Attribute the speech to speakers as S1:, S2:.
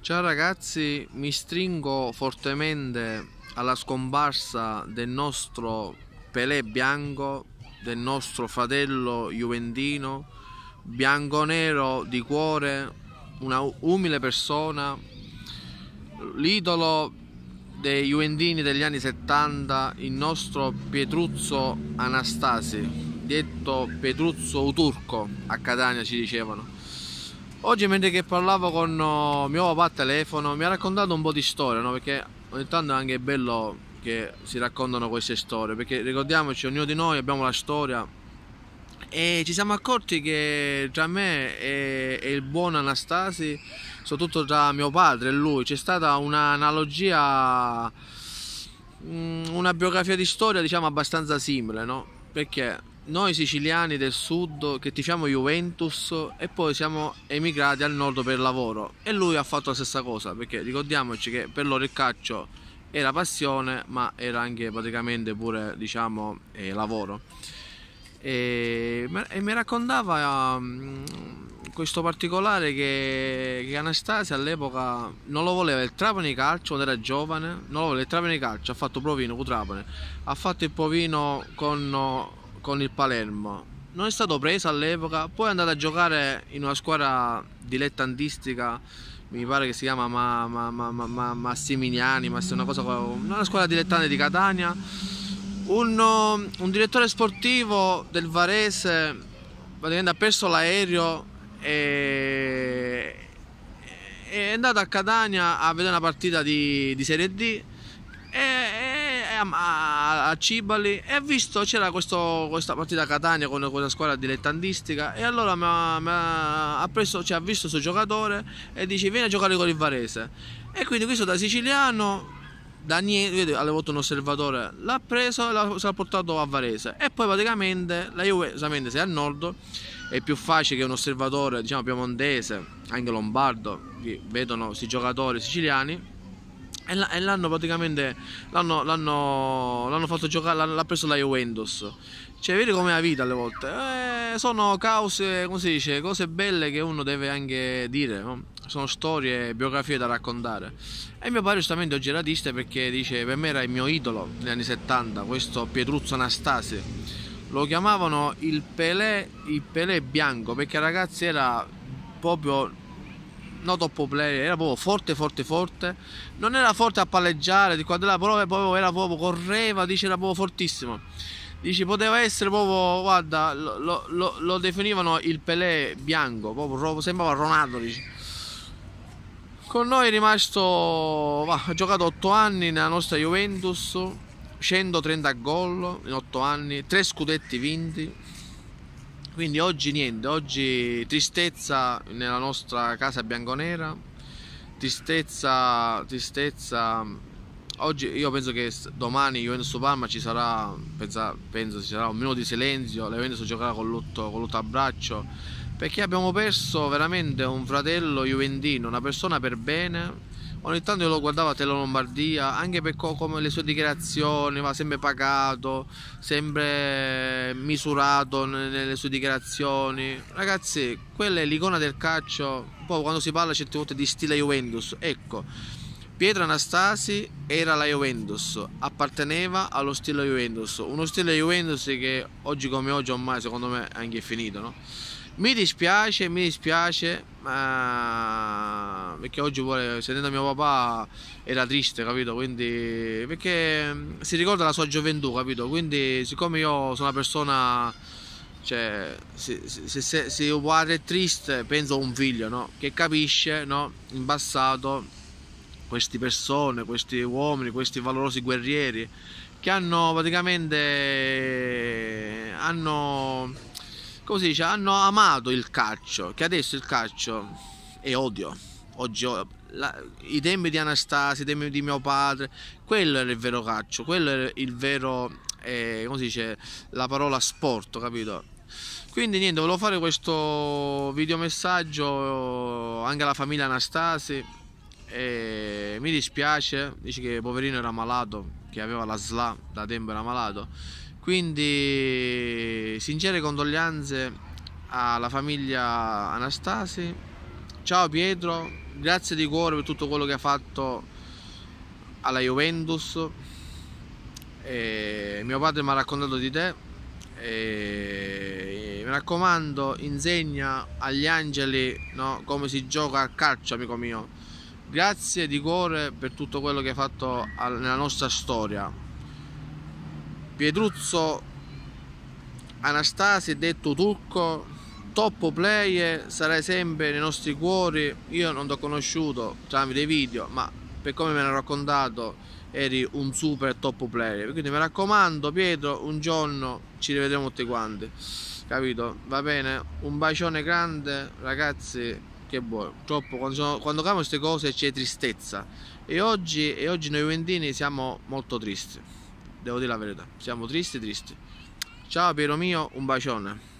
S1: Ciao ragazzi, mi stringo fortemente alla scomparsa del nostro Pelé Bianco, del nostro fratello Juventino, bianconero di cuore, una umile persona, l'idolo dei Juventini degli anni 70, il nostro Pietruzzo Anastasi, detto Pietruzzo Uturco, a Catania ci dicevano Oggi mentre che parlavo con oh, mio papà a telefono mi ha raccontato un po' di storia, no? perché ogni tanto è anche bello che si raccontano queste storie, perché ricordiamoci, ognuno di noi abbiamo la storia e ci siamo accorti che tra me e, e il buon Anastasi, soprattutto tra mio padre e lui, c'è stata un'analogia, mm, una biografia di storia diciamo abbastanza simile, no? Perché noi siciliani del sud che diciamo Juventus e poi siamo emigrati al nord per lavoro e lui ha fatto la stessa cosa perché ricordiamoci che per loro il calcio era passione ma era anche praticamente pure diciamo eh, lavoro e, e, mi raccontava um, questo particolare che, che Anastasia all'epoca non lo voleva il Trapani Calcio quando era giovane non lo voleva il Trapani Calcio ha fatto provino con Trapani eh. ha fatto il provino con con il Palermo. Non è stato preso all'epoca, poi è andato a giocare in una squadra dilettantistica, mi pare che si chiama ma, ma, ma, ma Massimiliani, ma una, cosa, una squadra dilettante di Catania. Un, un direttore sportivo del Varese praticamente ha perso l'aereo e, è andato a Catania a vedere una partita di, di Serie D a, a Cibali e ha visto c'era questo, questa partita a Catania con questa squadra dilettantistica e allora mi ha, mi ha, ha preso, cioè, ha visto questo giocatore e dice vieni a giocare con il Varese e quindi questo da siciliano da niente, avevo avuto un osservatore, l'ha preso e l'ha portato a Varese e poi praticamente la Juve, se è a nord è più facile che un osservatore diciamo piemontese, anche lombardo, che vedono questi giocatori siciliani e l'hanno praticamente l'hanno, l'hanno, l'hanno fatto giocare l'ha preso la Juventus cioè vedi come la vita alle volte eh, sono cause come si dice cose belle che uno deve anche dire no? sono storie biografie da raccontare e mio padre giustamente oggi era triste perché dice per me era il mio idolo negli anni 70 questo Pietruzzo Anastasi lo chiamavano il Pelé il Pelé bianco perché ragazzi era proprio no top player, era proprio forte, forte, forte. Non era forte a palleggiare di qua e di proprio era proprio, correva, dice, era proprio fortissimo. Dici, poteva essere proprio, guarda, lo, lo, lo definivano il Pelé bianco, proprio sembrava Ronaldo, dice. Con noi è rimasto, va, ha giocato 8 anni nella nostra Juventus, 130 gol in 8 anni, 3 scudetti vinti, quindi oggi niente oggi tristezza nella nostra casa bianconera tristezza tristezza oggi io penso che domani Juventus Palma ci sarà pensa, penso ci sarà un minuto di silenzio la giocherà con lutto, con lutto a braccio perché abbiamo perso veramente un fratello juventino una persona per bene ogni tanto io lo guardavo a Tele Lombardia anche per come le sue dichiarazioni va sempre pagato sempre misurato nelle sue dichiarazioni ragazzi quella è l'icona del calcio poi quando si parla certe volte di stile Juventus ecco Pietro Anastasi era la Juventus, apparteneva allo stile Juventus, uno stile Juventus che oggi come oggi ormai secondo me anche è finito, no? Mi dispiace, mi dispiace, ma perché oggi vuole, sentendo mio papà era triste, capito? Quindi perché mm, si ricorda la sua gioventù, capito? Quindi siccome io sono una persona cioè, se, se, se, se io guardo è triste, penso a un figlio, no? Che capisce, no? In passato queste persone, questi uomini, questi valorosi guerrieri che hanno praticamente hanno così dice, hanno amato il calcio, che adesso il calcio è odio. Oggi la, i tempi di Anastasia, i tempi di mio padre, quello era il vero calcio, quello era il vero, eh, come si dice, la parola sport, capito? Quindi niente, volevo fare questo videomessaggio eh, anche alla famiglia Anastasi. mi dispiace, dice che poverino era malato, che aveva la SLA, da tempo era malato quindi sincere condoglianze alla famiglia Anastasi ciao Pietro grazie di cuore per tutto quello che ha fatto alla Juventus e mio padre mi ha raccontato di te e mi raccomando insegna agli angeli no, come si gioca a calcio amico mio grazie di cuore per tutto quello che hai fatto nella nostra storia Pietruzzo Anastasi detto Turco top player sarai sempre nei nostri cuori io non ti ho conosciuto tramite video ma per come me l'ha raccontato eri un super top player quindi mi raccomando Pietro un giorno ci rivedremo tutti quanti capito va bene un bacione grande ragazzi che buono troppo quando, sono, quando cambiano queste cose c'è tristezza e oggi, e oggi noi Vendini siamo molto tristi devo dire la verità. Siamo tristi, tristi. Ciao Piero mio, un bacione.